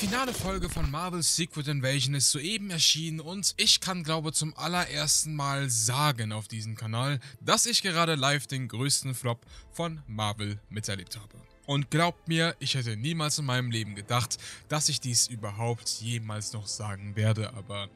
finale Folge von Marvel's Secret Invasion ist soeben erschienen und ich kann glaube zum allerersten Mal sagen auf diesem Kanal, dass ich gerade live den größten Flop von Marvel miterlebt habe. Und glaubt mir, ich hätte niemals in meinem Leben gedacht, dass ich dies überhaupt jemals noch sagen werde, aber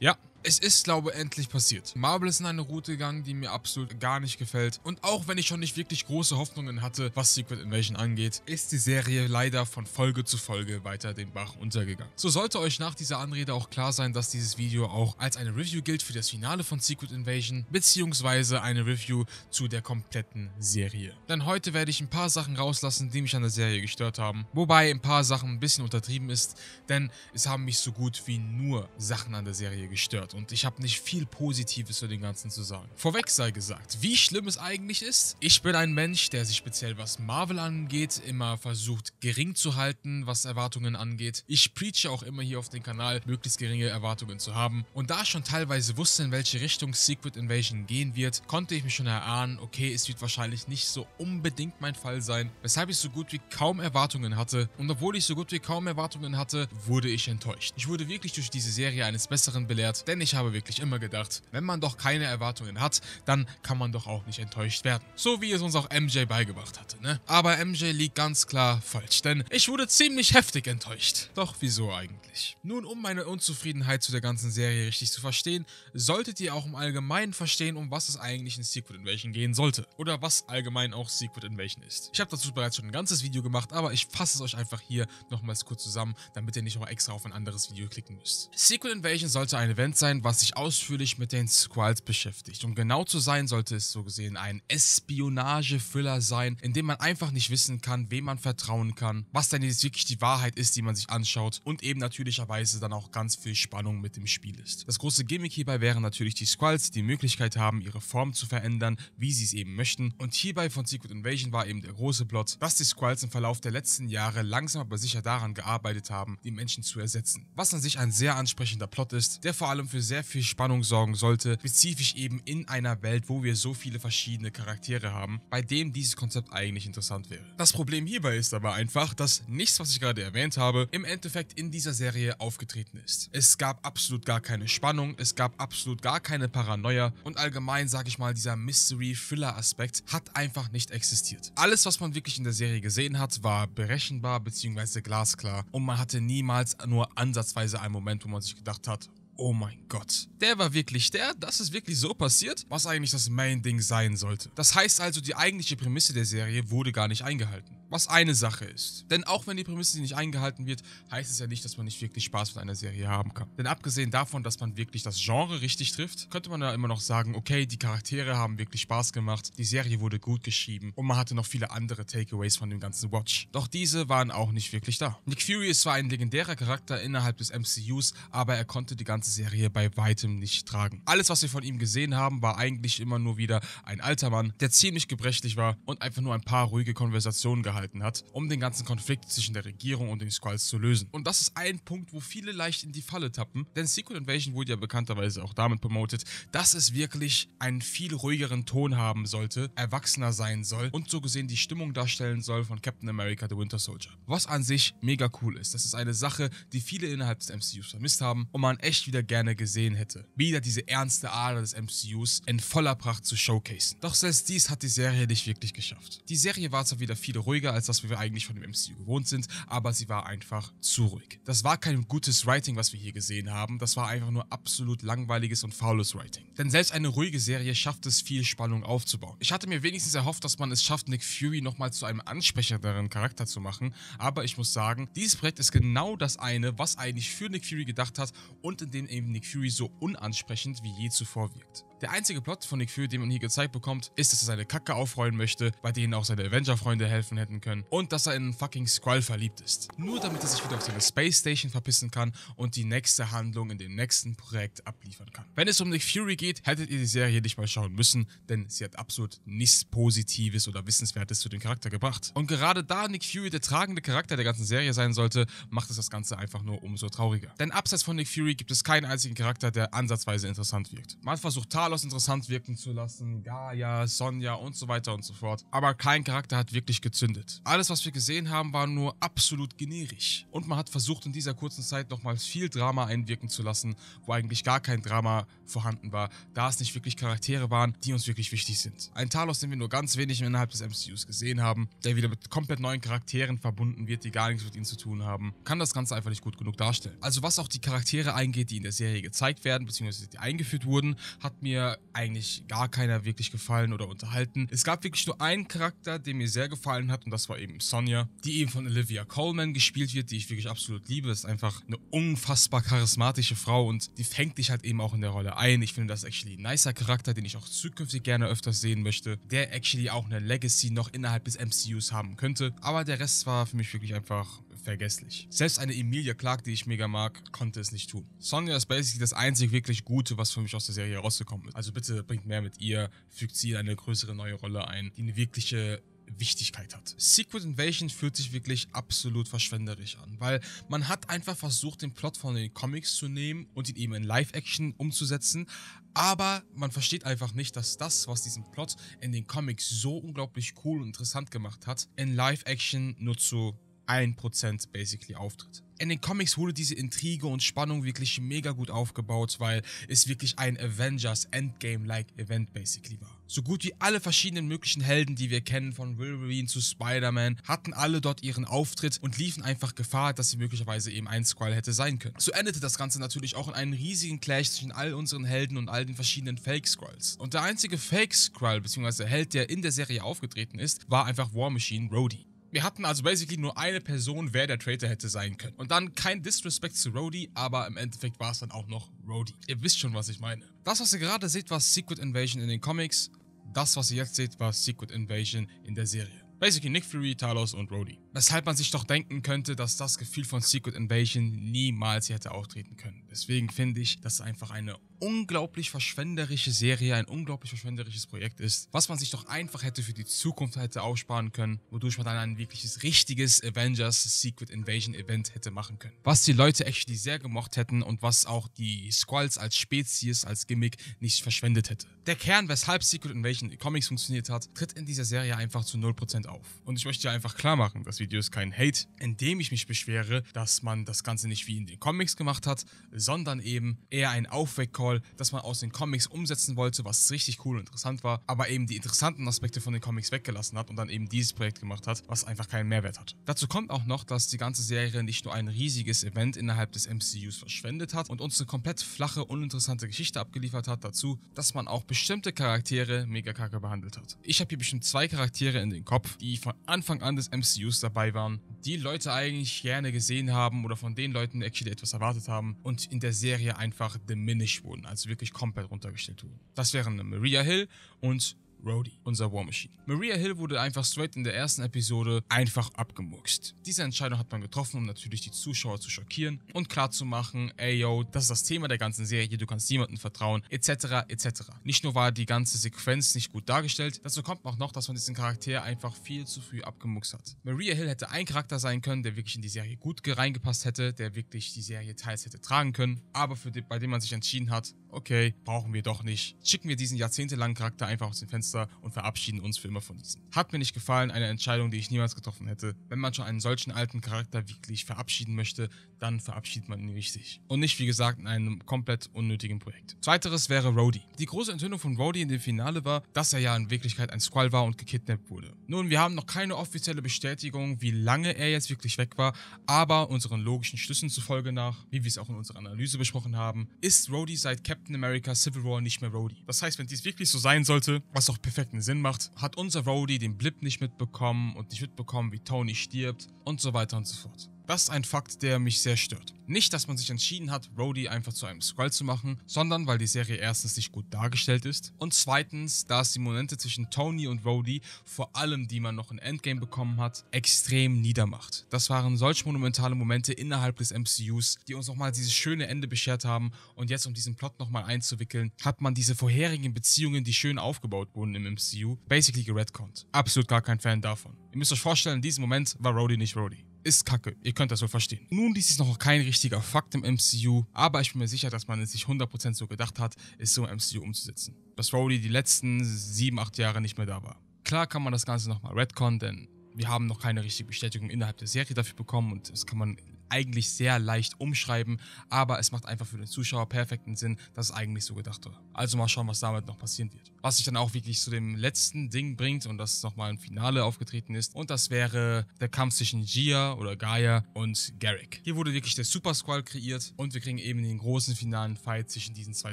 ja, es ist, glaube ich, endlich passiert. Marvel ist in eine Route gegangen, die mir absolut gar nicht gefällt. Und auch wenn ich schon nicht wirklich große Hoffnungen hatte, was Secret Invasion angeht, ist die Serie leider von Folge zu Folge weiter den Bach untergegangen. So sollte euch nach dieser Anrede auch klar sein, dass dieses Video auch als eine Review gilt für das Finale von Secret Invasion, beziehungsweise eine Review zu der kompletten Serie. Denn heute werde ich ein paar Sachen rauslassen, die mich an der Serie gestört haben. Wobei ein paar Sachen ein bisschen untertrieben ist, denn es haben mich so gut wie nur Sachen an der Serie gestört und ich habe nicht viel Positives zu dem Ganzen zu sagen. Vorweg sei gesagt, wie schlimm es eigentlich ist. Ich bin ein Mensch, der sich speziell was Marvel angeht, immer versucht gering zu halten, was Erwartungen angeht. Ich preache auch immer hier auf dem Kanal, möglichst geringe Erwartungen zu haben. Und da ich schon teilweise wusste, in welche Richtung Secret Invasion gehen wird, konnte ich mich schon erahnen, okay, es wird wahrscheinlich nicht so unbedingt mein Fall sein, weshalb ich so gut wie kaum Erwartungen hatte. Und obwohl ich so gut wie kaum Erwartungen hatte, wurde ich enttäuscht. Ich wurde wirklich durch diese Serie eines Besseren belehrt, denn ich ich habe wirklich immer gedacht, wenn man doch keine Erwartungen hat, dann kann man doch auch nicht enttäuscht werden. So wie es uns auch MJ beigebracht hatte, ne? Aber MJ liegt ganz klar falsch, denn ich wurde ziemlich heftig enttäuscht. Doch wieso eigentlich? Nun, um meine Unzufriedenheit zu der ganzen Serie richtig zu verstehen, solltet ihr auch im Allgemeinen verstehen, um was es eigentlich in Secret Invasion gehen sollte. Oder was allgemein auch Secret Invasion ist. Ich habe dazu bereits schon ein ganzes Video gemacht, aber ich fasse es euch einfach hier nochmals kurz zusammen, damit ihr nicht auch extra auf ein anderes Video klicken müsst. Secret Invasion sollte ein Event sein, sein, was sich ausführlich mit den Squalls beschäftigt. Um genau zu sein, sollte es so gesehen ein Espionage-Thriller sein, in dem man einfach nicht wissen kann, wem man vertrauen kann, was denn jetzt wirklich die Wahrheit ist, die man sich anschaut und eben natürlicherweise dann auch ganz viel Spannung mit dem Spiel ist. Das große Gimmick hierbei wären natürlich die Squalls, die Möglichkeit haben, ihre Form zu verändern, wie sie es eben möchten. Und hierbei von Secret Invasion war eben der große Plot, dass die Squalls im Verlauf der letzten Jahre langsam aber sicher daran gearbeitet haben, die Menschen zu ersetzen. Was an sich ein sehr ansprechender Plot ist, der vor allem für für sehr viel Spannung sorgen sollte, spezifisch eben in einer Welt, wo wir so viele verschiedene Charaktere haben, bei dem dieses Konzept eigentlich interessant wäre. Das Problem hierbei ist aber einfach, dass nichts, was ich gerade erwähnt habe, im Endeffekt in dieser Serie aufgetreten ist. Es gab absolut gar keine Spannung, es gab absolut gar keine Paranoia und allgemein, sage ich mal, dieser Mystery-Thriller-Aspekt hat einfach nicht existiert. Alles, was man wirklich in der Serie gesehen hat, war berechenbar bzw. glasklar und man hatte niemals nur ansatzweise einen Moment, wo man sich gedacht hat, Oh mein Gott. Der war wirklich der, das ist wirklich so passiert, was eigentlich das Main-Ding sein sollte. Das heißt also, die eigentliche Prämisse der Serie wurde gar nicht eingehalten. Was eine Sache ist. Denn auch wenn die Prämisse nicht eingehalten wird, heißt es ja nicht, dass man nicht wirklich Spaß mit einer Serie haben kann. Denn abgesehen davon, dass man wirklich das Genre richtig trifft, könnte man ja immer noch sagen, okay, die Charaktere haben wirklich Spaß gemacht, die Serie wurde gut geschrieben und man hatte noch viele andere Takeaways von dem ganzen Watch. Doch diese waren auch nicht wirklich da. Nick Fury ist zwar ein legendärer Charakter innerhalb des MCUs, aber er konnte die ganze Serie bei weitem nicht tragen. Alles, was wir von ihm gesehen haben, war eigentlich immer nur wieder ein alter Mann, der ziemlich gebrechlich war und einfach nur ein paar ruhige Konversationen gehabt gehalten hat, um den ganzen Konflikt zwischen der Regierung und den Skrulls zu lösen. Und das ist ein Punkt, wo viele leicht in die Falle tappen, denn Secret Invasion wurde ja bekannterweise auch damit promotet, dass es wirklich einen viel ruhigeren Ton haben sollte, erwachsener sein soll und so gesehen die Stimmung darstellen soll von Captain America The Winter Soldier. Was an sich mega cool ist. Das ist eine Sache, die viele innerhalb des MCUs vermisst haben und man echt wieder gerne gesehen hätte. Wieder diese ernste Ader des MCUs in voller Pracht zu showcasen. Doch selbst dies hat die Serie nicht wirklich geschafft. Die Serie war zwar wieder viel ruhiger, ruhiger als das, was wir eigentlich von dem MCU gewohnt sind, aber sie war einfach zu ruhig. Das war kein gutes Writing, was wir hier gesehen haben, das war einfach nur absolut langweiliges und faules Writing. Denn selbst eine ruhige Serie schafft es, viel Spannung aufzubauen. Ich hatte mir wenigstens erhofft, dass man es schafft, Nick Fury nochmal zu einem ansprechenderen Charakter zu machen, aber ich muss sagen, dieses Projekt ist genau das eine, was eigentlich für Nick Fury gedacht hat und in dem eben Nick Fury so unansprechend wie je zuvor wirkt. Der einzige Plot von Nick Fury, den man hier gezeigt bekommt, ist, dass er seine Kacke aufräumen möchte, bei denen auch seine Avenger-Freunde helfen hätten werden können und dass er in einen fucking Skrull verliebt ist. Nur damit er sich wieder auf seine Space Station verpissen kann und die nächste Handlung in dem nächsten Projekt abliefern kann. Wenn es um Nick Fury geht, hättet ihr die Serie nicht mal schauen müssen, denn sie hat absolut nichts Positives oder Wissenswertes zu dem Charakter gebracht. Und gerade da Nick Fury der tragende Charakter der ganzen Serie sein sollte, macht es das Ganze einfach nur umso trauriger. Denn abseits von Nick Fury gibt es keinen einzigen Charakter, der ansatzweise interessant wirkt. Man versucht Talos interessant wirken zu lassen, Gaia, Sonja und so weiter und so fort, aber kein Charakter hat wirklich gezündet entwickelt. Alles, was wir gesehen haben, war nur absolut generisch. Und man hat versucht, in dieser kurzen Zeit nochmals viel Drama einwirken zu lassen, wo eigentlich gar kein Drama vorhanden war, da es nicht wirklich Charaktere waren, die uns wirklich wichtig sind. Ein Talos, den wir nur ganz wenig innerhalb des MCUs gesehen haben, der wieder mit komplett neuen Charakteren verbunden wird, die gar nichts mit ihnen zu tun haben, kann das Ganze einfach nicht gut genug darstellen. Also was auch die Charaktere eingeht, die in der Serie gezeigt werden, beziehungsweise die eingeführt wurden, hat mir eigentlich gar keiner wirklich gefallen oder unterhalten. Es gab wirklich nur einen Charakter, der mir sehr gefallen hat und das war eben Sonja, die eben von Olivia Coleman gespielt wird, die ich wirklich absolut liebe. Das ist einfach eine unfassbar charismatische Frau und die fängt dich halt eben auch in der Rolle ein. Ich finde, das actually ein nicer Charakter, den ich auch zukünftig gerne öfters sehen möchte, der actually auch eine Legacy noch innerhalb des MCUs haben könnte. Aber der Rest war für mich wirklich einfach vergesslich. Selbst eine Emilia Clark, die ich mega mag, konnte es nicht tun. Sonja ist basically das einzig wirklich Gute, was für mich aus der Serie rausgekommen ist. Also bitte bringt mehr mit ihr, fügt sie in eine größere neue Rolle ein, die eine wirkliche Wichtigkeit hat. Secret Invasion fühlt sich wirklich absolut verschwenderisch an, weil man hat einfach versucht, den Plot von den Comics zu nehmen und ihn eben in Live-Action umzusetzen, aber man versteht einfach nicht, dass das, was diesen Plot in den Comics so unglaublich cool und interessant gemacht hat, in Live-Action nur zu 1% basically auftritt. In den Comics wurde diese Intrige und Spannung wirklich mega gut aufgebaut, weil es wirklich ein Avengers Endgame-like Event basically war. So gut wie alle verschiedenen möglichen Helden, die wir kennen, von Wolverine zu Spider-Man, hatten alle dort ihren Auftritt und liefen einfach Gefahr, dass sie möglicherweise eben ein Squall hätte sein können. So endete das Ganze natürlich auch in einem riesigen Clash zwischen all unseren Helden und all den verschiedenen Fake-Squalls. Und der einzige Fake-Squall bzw. Held, der in der Serie aufgetreten ist, war einfach War Machine Rhodey. Wir hatten also basically nur eine Person, wer der Traitor hätte sein können. Und dann kein Disrespect zu Rhodey, aber im Endeffekt war es dann auch noch Rhodey. Ihr wisst schon, was ich meine. Das, was ihr gerade seht, war Secret Invasion in den Comics. Das, was ihr jetzt seht, war Secret Invasion in der Serie. Basically Nick Fury, Talos und Rhodey. Weshalb man sich doch denken könnte, dass das Gefühl von Secret Invasion niemals hätte auftreten können. Deswegen finde ich, dass es einfach eine unglaublich verschwenderische Serie, ein unglaublich verschwenderisches Projekt ist, was man sich doch einfach hätte für die Zukunft hätte aufsparen können, wodurch man dann ein wirkliches, richtiges Avengers Secret Invasion Event hätte machen können. Was die Leute echt sehr gemocht hätten und was auch die Squalls als Spezies, als Gimmick nicht verschwendet hätte. Der Kern, weshalb Secret Invasion Comics funktioniert hat, tritt in dieser Serie einfach zu 0% auf. Und ich möchte dir einfach klar machen, dass wir Videos keinen Hate, indem ich mich beschwere, dass man das Ganze nicht wie in den Comics gemacht hat, sondern eben eher ein Aufweck-Call, dass man aus den Comics umsetzen wollte, was richtig cool und interessant war, aber eben die interessanten Aspekte von den Comics weggelassen hat und dann eben dieses Projekt gemacht hat, was einfach keinen Mehrwert hat. Dazu kommt auch noch, dass die ganze Serie nicht nur ein riesiges Event innerhalb des MCUs verschwendet hat und uns eine komplett flache, uninteressante Geschichte abgeliefert hat, dazu, dass man auch bestimmte Charaktere mega kacke behandelt hat. Ich habe hier bestimmt zwei Charaktere in den Kopf, die von Anfang an des MCUs dabei dabei waren, die Leute eigentlich gerne gesehen haben oder von den Leuten actually etwas erwartet haben und in der Serie einfach diminished wurden, also wirklich komplett runtergestellt wurden. Das wären Maria Hill und Rhodey, unser War Machine. Maria Hill wurde einfach straight in der ersten Episode einfach abgemurkst. Diese Entscheidung hat man getroffen, um natürlich die Zuschauer zu schockieren und klarzumachen, ey yo, das ist das Thema der ganzen Serie, du kannst niemandem vertrauen, etc. etc. Nicht nur war die ganze Sequenz nicht gut dargestellt, dazu kommt auch noch, dass man diesen Charakter einfach viel zu früh abgemuckst hat. Maria Hill hätte ein Charakter sein können, der wirklich in die Serie gut reingepasst hätte, der wirklich die Serie teils hätte tragen können, aber für die, bei dem man sich entschieden hat, okay, brauchen wir doch nicht. Schicken wir diesen jahrzehntelangen Charakter einfach aus dem Fenster Wasser und verabschieden uns für immer von diesem. Hat mir nicht gefallen, eine Entscheidung, die ich niemals getroffen hätte. Wenn man schon einen solchen alten Charakter wirklich verabschieden möchte, dann verabschiedet man ihn richtig. Und nicht, wie gesagt, in einem komplett unnötigen Projekt. Zweiteres wäre Rhodey. Die große Enthüllung von Rhodey in dem Finale war, dass er ja in Wirklichkeit ein Squall war und gekidnappt wurde. Nun, wir haben noch keine offizielle Bestätigung, wie lange er jetzt wirklich weg war, aber unseren logischen Schlüssen zufolge nach, wie wir es auch in unserer Analyse besprochen haben, ist Rhodey seit Captain America Civil War nicht mehr Rhodey. Das heißt, wenn dies wirklich so sein sollte, was auch perfekten Sinn macht, hat unser Rhodey den Blip nicht mitbekommen und nicht mitbekommen, wie Tony stirbt und so weiter und so fort. Das ist ein Fakt, der mich sehr stört. Nicht, dass man sich entschieden hat, Rhodey einfach zu einem Skrull zu machen, sondern weil die Serie erstens nicht gut dargestellt ist und zweitens, da es die Momente zwischen Tony und Rhodey, vor allem die man noch in Endgame bekommen hat, extrem niedermacht. Das waren solch monumentale Momente innerhalb des MCUs, die uns nochmal dieses schöne Ende beschert haben und jetzt um diesen Plot nochmal einzuwickeln, hat man diese vorherigen Beziehungen, die schön aufgebaut wurden im MCU, basically geredconnt. Absolut gar kein Fan davon. Ihr müsst euch vorstellen, in diesem Moment war Rhodey nicht Rhodey ist kacke. Ihr könnt das wohl verstehen. Nun, dies ist noch kein richtiger Fakt im MCU, aber ich bin mir sicher, dass man es sich 100% so gedacht hat, es so im MCU umzusetzen. Dass Rowdy die letzten 7, 8 Jahre nicht mehr da war. Klar kann man das Ganze nochmal retconnen, denn wir haben noch keine richtige Bestätigung innerhalb der Serie dafür bekommen und das kann man eigentlich sehr leicht umschreiben, aber es macht einfach für den Zuschauer perfekten Sinn, dass es eigentlich so gedacht war. Also mal schauen, was damit noch passieren wird. Was sich dann auch wirklich zu dem letzten Ding bringt und das nochmal im Finale aufgetreten ist und das wäre der Kampf zwischen Gia oder Gaia und Garrick. Hier wurde wirklich der Super Squall kreiert und wir kriegen eben den großen finalen Fight zwischen diesen zwei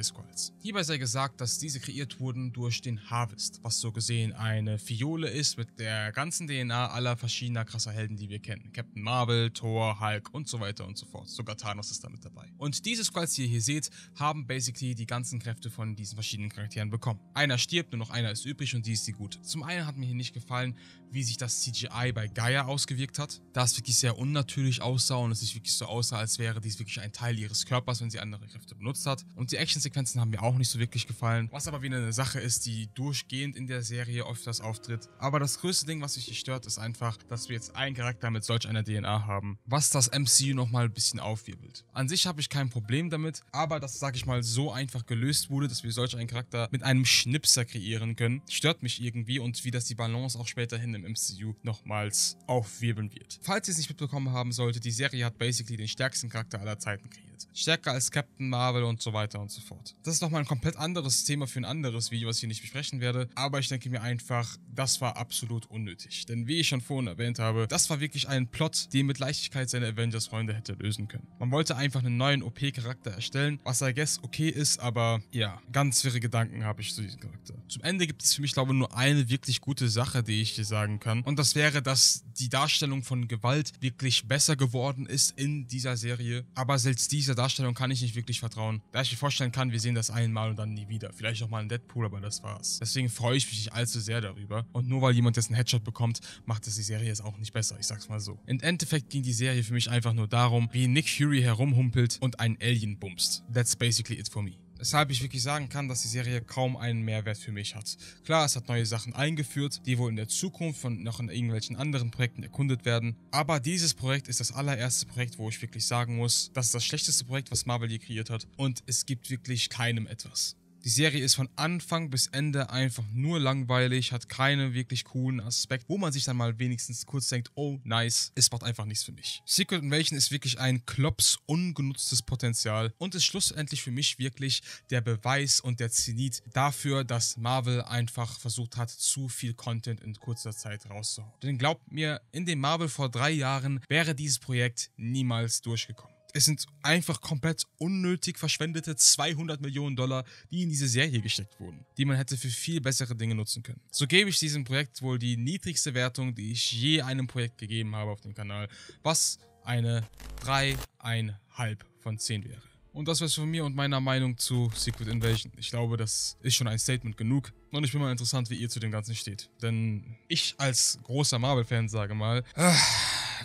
Squalls. Hierbei sei gesagt, dass diese kreiert wurden durch den Harvest, was so gesehen eine Fiole ist mit der ganzen DNA aller verschiedener krasser Helden, die wir kennen. Captain Marvel, Thor, Hulk und so so weiter und so fort. Sogar Thanos ist damit dabei. Und diese Squads, die ihr hier seht, haben basically die ganzen Kräfte von diesen verschiedenen Charakteren bekommen. Einer stirbt, nur noch einer ist übrig und die ist sie gut. Zum einen hat mir hier nicht gefallen, wie sich das CGI bei Gaia ausgewirkt hat. Da es wirklich sehr unnatürlich aussah und es sich wirklich so aussah, als wäre dies wirklich ein Teil ihres Körpers, wenn sie andere Kräfte benutzt hat. Und die Actionsequenzen haben mir auch nicht so wirklich gefallen. Was aber wieder eine Sache ist, die durchgehend in der Serie öfters auftritt. Aber das größte Ding, was mich hier stört, ist einfach, dass wir jetzt einen Charakter mit solch einer DNA haben. Was das MC MCU nochmal ein bisschen aufwirbelt. An sich habe ich kein Problem damit, aber dass, sag ich mal, so einfach gelöst wurde, dass wir solch einen Charakter mit einem Schnipser kreieren können, stört mich irgendwie und wie das die Balance auch späterhin im MCU nochmals aufwirbeln wird. Falls ihr es nicht mitbekommen haben solltet, die Serie hat basically den stärksten Charakter aller Zeiten kreiert stärker als Captain Marvel und so weiter und so fort. Das ist nochmal ein komplett anderes Thema für ein anderes Video, was ich hier nicht besprechen werde, aber ich denke mir einfach, das war absolut unnötig. Denn wie ich schon vorhin erwähnt habe, das war wirklich ein Plot, den mit Leichtigkeit seine Avengers-Freunde hätte lösen können. Man wollte einfach einen neuen OP-Charakter erstellen, was I guess okay ist, aber ja, ganz wirre Gedanken habe ich zu diesem Charakter. Zum Ende gibt es für mich, glaube ich, nur eine wirklich gute Sache, die ich hier sagen kann. Und das wäre, dass die Darstellung von Gewalt wirklich besser geworden ist in dieser Serie. Aber selbst dieser dieser Darstellung kann ich nicht wirklich vertrauen, da ich mir vorstellen kann, wir sehen das einmal und dann nie wieder. Vielleicht nochmal in Deadpool, aber das war's. Deswegen freue ich mich nicht allzu sehr darüber. Und nur weil jemand jetzt einen Headshot bekommt, macht es die Serie jetzt auch nicht besser, ich sag's mal so. Im Endeffekt ging die Serie für mich einfach nur darum, wie Nick Fury herumhumpelt und einen Alien bumst. That's basically it for me. Weshalb ich wirklich sagen kann, dass die Serie kaum einen Mehrwert für mich hat. Klar, es hat neue Sachen eingeführt, die wohl in der Zukunft von noch in irgendwelchen anderen Projekten erkundet werden. Aber dieses Projekt ist das allererste Projekt, wo ich wirklich sagen muss, das ist das schlechteste Projekt, was Marvel je kreiert hat. Und es gibt wirklich keinem etwas. Die Serie ist von Anfang bis Ende einfach nur langweilig, hat keine wirklich coolen Aspekte, wo man sich dann mal wenigstens kurz denkt, oh nice, es macht einfach nichts für mich. Secret Invasion ist wirklich ein Klops ungenutztes Potenzial und ist schlussendlich für mich wirklich der Beweis und der Zenit dafür, dass Marvel einfach versucht hat, zu viel Content in kurzer Zeit rauszuhauen. Denn glaubt mir, in dem Marvel vor drei Jahren wäre dieses Projekt niemals durchgekommen es sind einfach komplett unnötig verschwendete 200 Millionen Dollar, die in diese Serie gesteckt wurden, die man hätte für viel bessere Dinge nutzen können. So gebe ich diesem Projekt wohl die niedrigste Wertung, die ich je einem Projekt gegeben habe auf dem Kanal, was eine 3,5 von 10 wäre. Und das war's von mir und meiner Meinung zu Secret Invasion. Ich glaube, das ist schon ein Statement genug. Und ich bin mal interessant, wie ihr zu dem Ganzen steht. Denn ich als großer Marvel-Fan, sage mal, äh,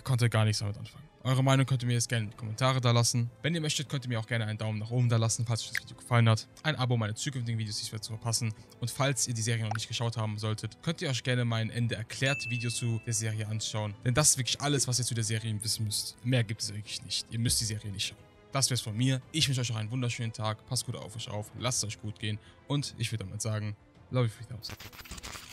konnte gar nichts damit anfangen. Eure Meinung könnt ihr mir jetzt gerne in die Kommentare da lassen. Wenn ihr möchtet, könnt ihr mir auch gerne einen Daumen nach oben da lassen, falls euch das Video gefallen hat. Ein Abo, um meine zukünftigen Videos nicht mehr zu verpassen. Und falls ihr die Serie noch nicht geschaut haben solltet, könnt ihr euch gerne mein Ende erklärt Video zu der Serie anschauen. Denn das ist wirklich alles, was ihr zu der Serie wissen müsst. Mehr gibt es wirklich nicht. Ihr müsst die Serie nicht schauen. Das wär's von mir. Ich wünsche euch noch einen wunderschönen Tag. Passt gut auf euch auf. Lasst es euch gut gehen. Und ich würde damit sagen, love you 3000.